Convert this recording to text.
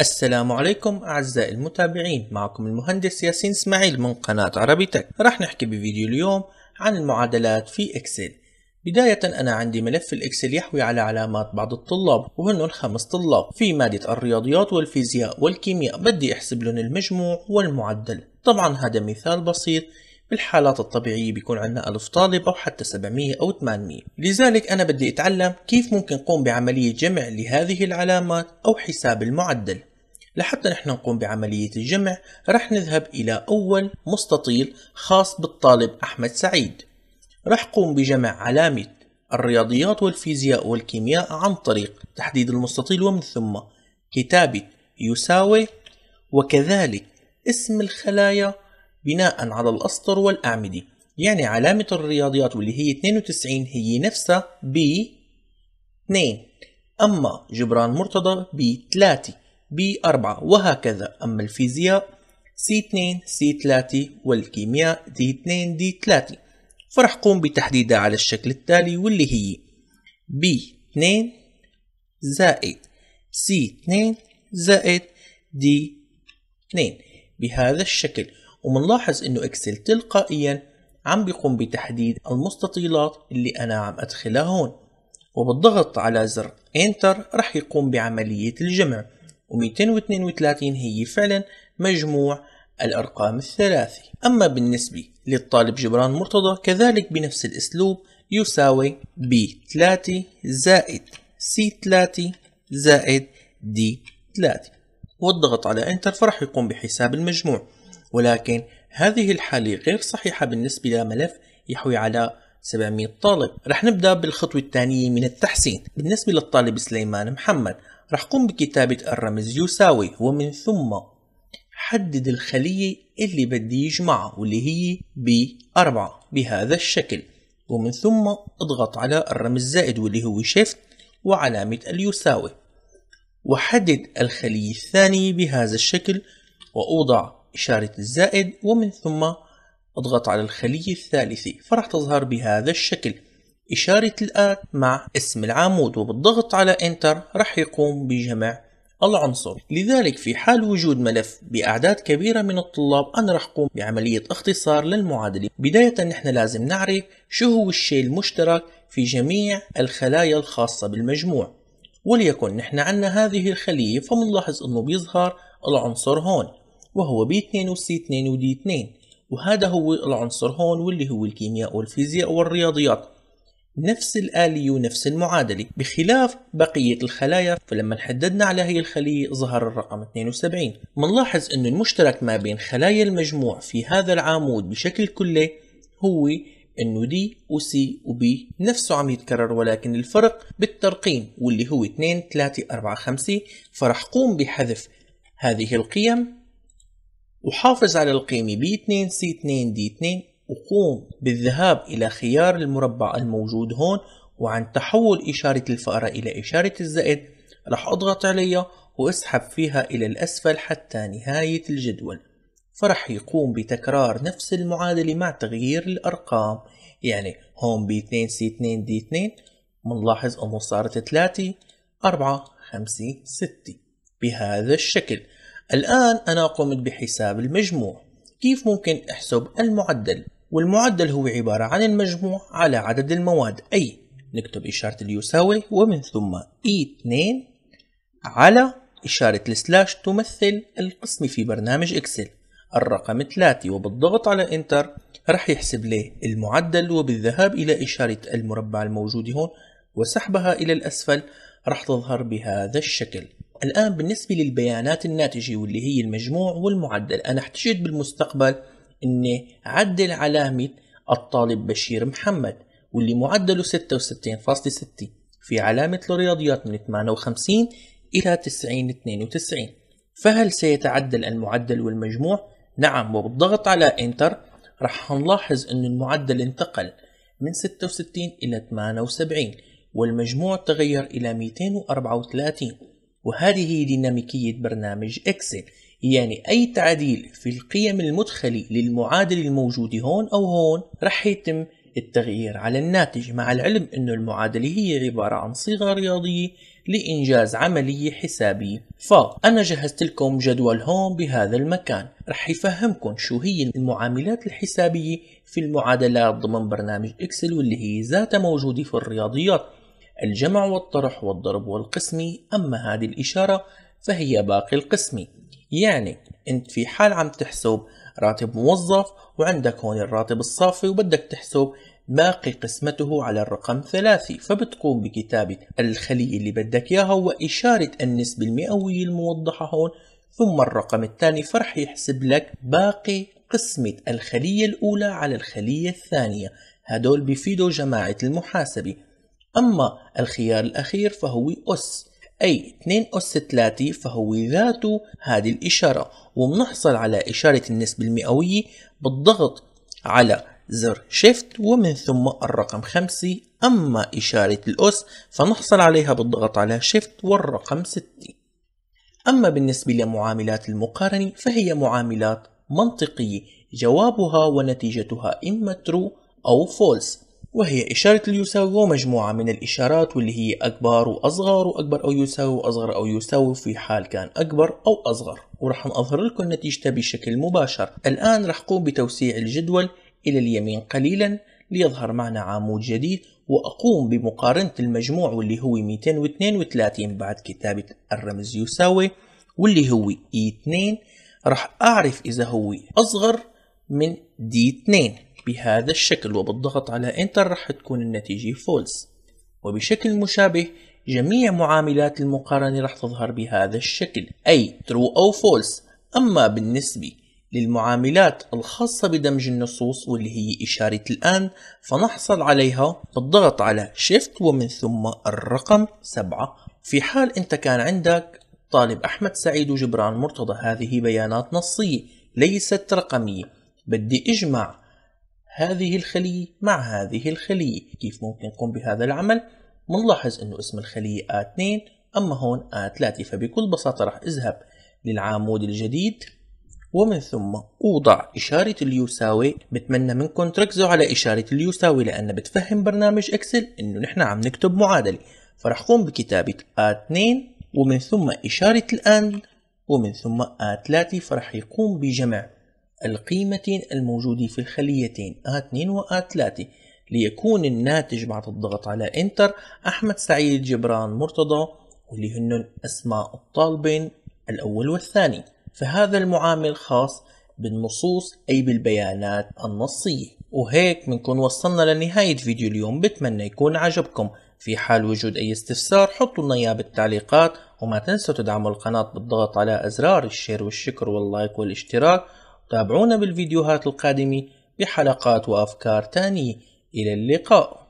السلام عليكم أعزائي المتابعين معكم المهندس ياسين اسماعيل من قناة عربي تك راح نحكي بفيديو اليوم عن المعادلات في إكسل بداية أنا عندي ملف الإكسل يحوي على علامات بعض الطلاب وهن الخمس طلاب في مادة الرياضيات والفيزياء والكيمياء بدي أحسب لهم المجموع والمعدل طبعا هذا مثال بسيط بالحالات الطبيعية بيكون عندنا ألف طالب أو حتى 700 أو 800 لذلك أنا بدي أتعلم كيف ممكن نقوم بعملية جمع لهذه العلامات أو حساب المعدل لحتى نحن نقوم بعملية الجمع رح نذهب إلى أول مستطيل خاص بالطالب أحمد سعيد رح قوم بجمع علامة الرياضيات والفيزياء والكيمياء عن طريق تحديد المستطيل ومن ثم كتابة يساوي وكذلك اسم الخلايا بناء على الأسطر والأعمدة يعني علامة الرياضيات واللي هي 92 هي نفسها ب 2 أما جبران مرتضى ب 3 ب 4 وهكذا أما الفيزياء C2 C3 والكيمياء D2 D3 فرح قوم بتحديدها على الشكل التالي واللي هي B2 زائد C2 زائد D2 بهذا الشكل ومنلاحظ انه اكسل تلقائيا عم بيقوم بتحديد المستطيلات اللي انا عم ادخلها هون وبالضغط على زر انتر رح يقوم بعملية الجمع و232 هي فعلا مجموع الأرقام الثلاثي أما بالنسبة للطالب جبران مرتضى كذلك بنفس الأسلوب يساوي B3 زائد C3 زائد D3 والضغط على انتر فرح يقوم بحساب المجموع ولكن هذه الحالة غير صحيحة بالنسبة لملف يحوي على 700 طالب رح نبدأ بالخطوة الثانية من التحسين بالنسبة للطالب سليمان محمد رح قم بكتابة الرمز يساوي ومن ثم حدد الخلية اللي بدي يجمعها واللي هي ب 4 بهذا الشكل ومن ثم اضغط على الرمز زائد واللي هو شيفت وعلامة اليساوي وحدد الخلية الثانية بهذا الشكل وأوضع إشارة الزائد ومن ثم اضغط على الخلية الثالثة فرح تظهر بهذا الشكل إشارة الآت مع اسم العمود وبالضغط على انتر رح يقوم بجمع العنصر لذلك في حال وجود ملف بأعداد كبيرة من الطلاب أنا رح قوم بعملية اختصار للمعادلة بداية نحن لازم نعرف شو هو الشيء المشترك في جميع الخلايا الخاصة بالمجموع وليكن نحن عندنا هذه الخلية فمنلاحظ أنه بيظهر العنصر هون وهو بي 2 وسي 2 ودي 2 وهذا هو العنصر هون واللي هو الكيمياء والفيزياء والرياضيات نفس الآلي ونفس المعادلة بخلاف بقية الخلايا فلما حددنا على هي الخلية ظهر الرقم 72 منلاحظ أن المشترك ما بين خلايا المجموع في هذا العمود بشكل كلي هو انه دي وسي وبي نفسه عم يتكرر ولكن الفرق بالترقيم واللي هو 2 3 4 5 فرح قوم بحذف هذه القيم وحافظ على القيمة B2C2D2 وقوم بالذهاب إلى خيار المربع الموجود هون وعن تحول إشارة الفأرة إلى إشارة الزائد رح أضغط عليها واسحب فيها إلى الأسفل حتى نهاية الجدول فرح يقوم بتكرار نفس المعادلة مع تغيير الأرقام يعني هون B2 C2 D2 منلاحظ أنه صارت 3 4 5 6 بهذا الشكل الآن أنا قمت بحساب المجموع كيف ممكن أحسب المعدل والمعدل هو عبارة عن المجموع على عدد المواد أي نكتب إشارة اليساوي ومن ثم E2 على إشارة السلاش تمثل القسم في برنامج إكسل الرقم 3 وبالضغط على انتر رح يحسب لي المعدل وبالذهاب إلى إشارة المربع الموجود هون وسحبها إلى الأسفل رح تظهر بهذا الشكل الآن بالنسبة للبيانات الناتجة واللي هي المجموع والمعدل أنا احتجت بالمستقبل أني عدل علامة الطالب بشير محمد واللي معدله 66.6 في علامة الرياضيات من 58 إلى 90 92 فهل سيتعدل المعدل والمجموع؟ نعم وبالضغط على انتر رح نلاحظ أن المعدل انتقل من 66 إلى 78 والمجموع تغير إلى 234 وهذه ديناميكية برنامج إكسل يعني أي تعديل في القيم المدخلي للمعادلة الموجودة هون أو هون رح يتم التغيير على الناتج مع العلم أن المعادلة هي عبارة عن صيغة رياضية لإنجاز عملية حسابية فأنا جهزت لكم جدول هون بهذا المكان رح يفهمكم شو هي المعاملات الحسابية في المعادلات ضمن برنامج إكسل واللي هي ذاتها موجودة في الرياضيات الجمع والطرح والضرب والقسمي أما هذه الإشارة فهي باقي القسمي يعني أنت في حال عم تحسب راتب موظف وعندك هون الراتب الصافي وبدك تحسب باقي قسمته على الرقم ثلاثي فبتقوم بكتابة الخلية اللي بدك إياها وإشارة النسبة المئوية الموضحة هون ثم الرقم الثاني فرح يحسب لك باقي قسمة الخلية الأولى على الخلية الثانية هدول بيفيدوا جماعة المحاسبة أما الخيار الأخير فهو أس أي 2 أس 3 فهو ذاته هذه الإشارة ومنحصل على إشارة النسبة المئوية بالضغط على زر شيفت ومن ثم الرقم 5 أما إشارة الأس فنحصل عليها بالضغط على شيفت والرقم 6 أما بالنسبة لمعاملات المقارنة فهي معاملات منطقية جوابها ونتيجتها إما ترو أو false وهي إشارة اليساوي ومجموعة من الإشارات واللي هي أكبر وأصغر وأكبر أو يساوي وأصغر أو يساوي في حال كان أكبر أو أصغر ورح نظهر لكم نتيجتها بشكل مباشر الآن رح قوم بتوسيع الجدول إلى اليمين قليلا ليظهر معنا عمود جديد وأقوم بمقارنة المجموع واللي هو 232 بعد كتابة الرمز يساوي واللي هو E2 راح أعرف إذا هو أصغر من D2 بهذا الشكل وبالضغط على انتر راح تكون النتيجة فولس وبشكل مشابه جميع معاملات المقارنة راح تظهر بهذا الشكل أي true أو false أما بالنسبة للمعاملات الخاصة بدمج النصوص واللي هي إشارة الآن فنحصل عليها بالضغط على Shift ومن ثم الرقم 7 في حال أنت كان عندك طالب أحمد سعيد وجبران مرتضى هذه بيانات نصية ليست رقمية بدي أجمع هذه الخلية مع هذه الخلية كيف ممكن نقوم بهذا العمل؟ منلاحظ انه اسم الخلية A2 اما هون A3 فبكل بساطة راح اذهب للعمود الجديد ومن ثم اوضع اشارة اليساوي بتمنى منكم تركزوا على اشارة اليساوي لان بتفهم برنامج اكسل انه نحن عم نكتب معادلة فرح قوم بكتابة A2 ومن ثم اشارة الان ومن ثم A3 فرح يقوم بجمع القيمتين الموجودين في الخليتين A2 و a 3 ليكون الناتج بعد الضغط على انتر أحمد سعيد جبران مرتضى واللي هن أسماء الطالبين الأول والثاني فهذا المعامل خاص بالنصوص أي بالبيانات النصية وهيك بنكون وصلنا لنهاية فيديو اليوم بتمنى يكون عجبكم في حال وجود أي استفسار حطوا لنا إياه بالتعليقات وما تنسوا تدعموا القناة بالضغط على أزرار الشير والشكر واللايك والاشتراك تابعونا بالفيديوهات القادمة بحلقات وأفكار تانية إلى اللقاء